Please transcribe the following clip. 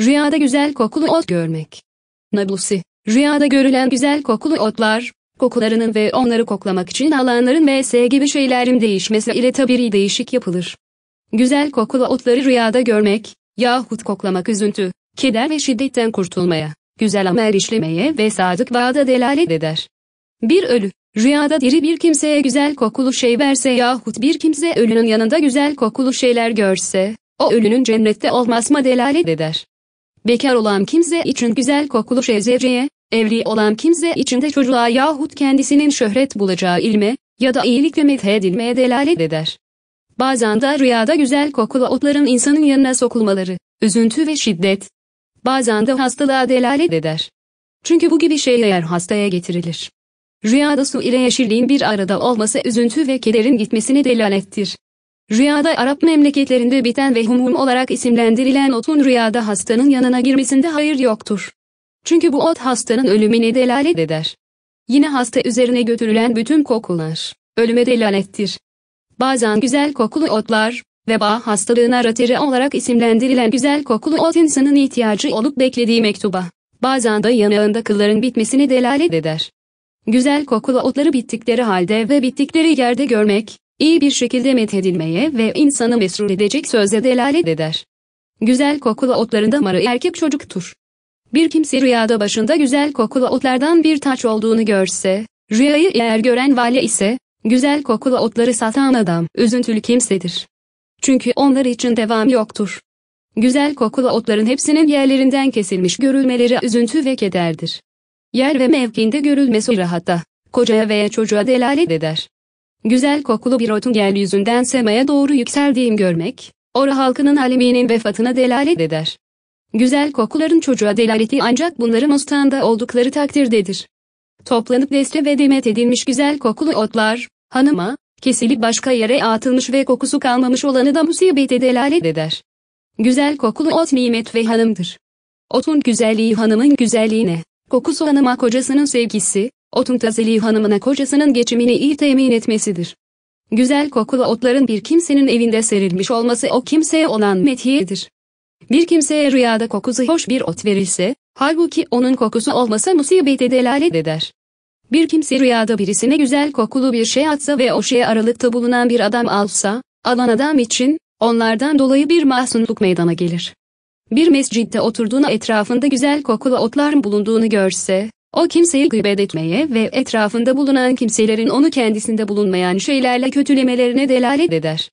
Rüyada güzel kokulu ot görmek. Nablusi, rüyada görülen güzel kokulu otlar, kokularının ve onları koklamak için alanların vs gibi şeylerin değişmesi ile tabiri değişik yapılır. Güzel kokulu otları rüyada görmek, yahut koklamak üzüntü, keder ve şiddetten kurtulmaya, güzel amel işlemeye ve sadık vaada delalet eder. Bir ölü, rüyada diri bir kimseye güzel kokulu şey verse yahut bir kimse ölünün yanında güzel kokulu şeyler görse, o ölünün cennette olmasma delalet eder. Bekar olan kimse için güzel kokulu şezereye, evli olan kimse için de çocuğa yahut kendisinin şöhret bulacağı ilme ya da iyilik ve methedilmeye delalet eder. Bazen de rüyada güzel kokulu otların insanın yanına sokulmaları, üzüntü ve şiddet. Bazen de hastalığa delalet eder. Çünkü bu gibi şeyler hastaya getirilir. Rüyada su ile yeşilliğin bir arada olması üzüntü ve kederin gitmesine delalettir. Rüyada Arap memleketlerinde biten ve humum olarak isimlendirilen otun rüyada hastanın yanına girmesinde hayır yoktur. Çünkü bu ot hastanın ölümüne delalet eder. Yine hasta üzerine götürülen bütün kokular, ölüme delalettir. Bazen güzel kokulu otlar, veba hastalığına rateri olarak isimlendirilen güzel kokulu ot insanın ihtiyacı olup beklediği mektuba, bazen de yanağında kılların bitmesini delalet eder. Güzel kokulu otları bittikleri halde ve bittikleri yerde görmek, iyi bir şekilde methedilmeye ve insanı mesrur edecek sözle delalet eder. Güzel kokulu otların damarı erkek çocuktur. Bir kimse rüyada başında güzel kokulu otlardan bir taç olduğunu görse, rüyayı eğer gören vali ise, güzel kokulu otları satan adam üzüntülü kimsedir. Çünkü onlar için devam yoktur. Güzel kokulu otların hepsinin yerlerinden kesilmiş görülmeleri üzüntü ve kederdir. Yer ve mevkinde görülmesi rahatta, kocaya veya çocuğa delalet eder güzel kokulu bir otungel yüzünden semaya doğru yükseldiğim görmek, Ora halkının aleminin vefatına delalet eder. Güzel kokuların çocuğa delaleti ancak bunların ustanda oldukları takdirdedir. Toplanıp deste ve demet edilmiş güzel kokulu otlar, hanıma, kesilip başka yere atılmış ve kokusu kalmamış olanı da musibete delalet eder. Güzel kokulu ot nimet ve hanımdır. Otun güzelliği hanımın güzelliğine, kokusu hanıma kocasının sevgisi, Otun Tazeli hanımına kocasının geçimini iyi temin etmesidir. Güzel kokulu otların bir kimsenin evinde serilmiş olması o kimseye olan methiyedir. Bir kimseye rüyada kokusu hoş bir ot verilse, halbuki onun kokusu olmasa musibete delalet eder. Bir kimse rüyada birisine güzel kokulu bir şey atsa ve o şeye aralıkta bulunan bir adam alsa, alan adam için, onlardan dolayı bir masumluk meydana gelir. Bir mescitte oturduğuna etrafında güzel kokulu otların bulunduğunu görse, o kimseyi gıybet etmeye ve etrafında bulunan kimselerin onu kendisinde bulunmayan şeylerle kötülemelerine delalet eder.